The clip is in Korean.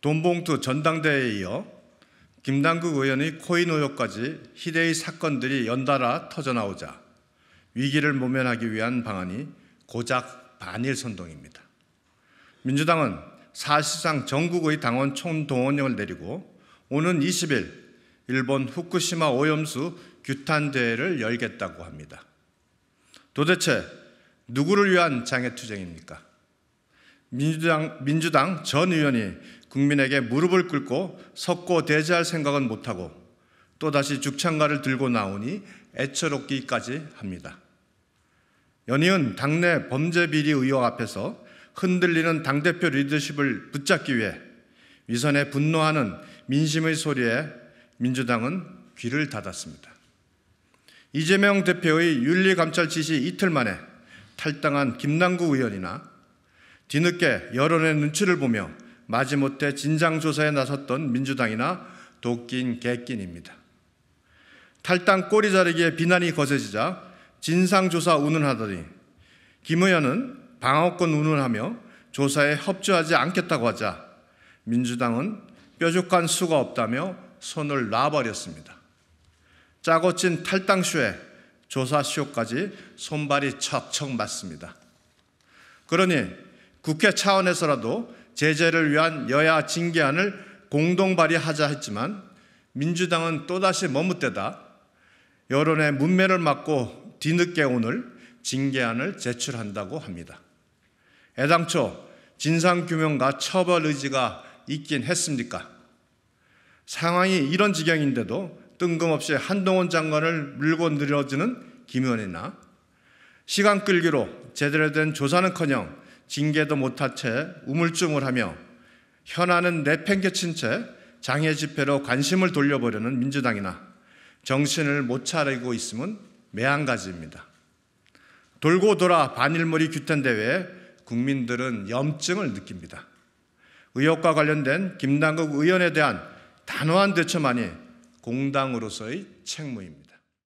돈봉투 전당대회에 이어 김당국 의원의 코인 의혹까지 희대의 사건들이 연달아 터져나오자 위기를 모면하기 위한 방안이 고작 반일 선동입니다. 민주당은 사실상 전국의 당원 총동원령을 내리고 오는 20일 일본 후쿠시마 오염수 규탄 대회를 열겠다고 합니다. 도대체 누구를 위한 장애투쟁입니까? 민주당, 민주당 전 의원이 국민에게 무릎을 꿇고 석고 대제할 생각은 못하고 또다시 죽창가를 들고 나오니 애처롭기까지 합니다. 연희은 당내 범죄비리 의혹 앞에서 흔들리는 당대표 리더십을 붙잡기 위해 위선에 분노하는 민심의 소리에 민주당은 귀를 닫았습니다. 이재명 대표의 윤리감찰 지시 이틀 만에 탈당한 김남구 의원이나 뒤늦게 여론의 눈치를 보며 마지못해 진상조사에 나섰던 민주당이나 도끼인 개낀입니다. 탈당 꼬리 자르기에 비난이 거세지자 진상조사 운운하더니 김의원은 방어권 운운하며 조사에 협조하지 않겠다고 하자 민주당은 뾰족한 수가 없다며 손을 놔버렸습니다. 짜고 친 탈당쇼에 조사쇼까지 손발이 척척 맞습니다. 그러니 국회 차원에서라도 제재를 위한 여야 징계안을 공동 발의하자 했지만 민주당은 또다시 머뭇대다 여론의 문매를 막고 뒤늦게 오늘 징계안을 제출한다고 합니다. 애당초 진상규명과 처벌 의지가 있긴 했습니까? 상황이 이런 지경인데도 뜬금없이 한동훈 장관을 물고 늘어지는 김현이나 시간 끌기로 제대로 된 조사는커녕 징계도 못한 채 우물쭈물하며 현안은 내팽개친 채 장애 집회로 관심을 돌려보려는 민주당이나 정신을 못 차리고 있음은 매한가지입니다. 돌고 돌아 반일머리 규탄 대회에 국민들은 염증을 느낍니다. 의혹과 관련된 김남국 의원에 대한 단호한 대처만이 공당으로서의 책무입니다.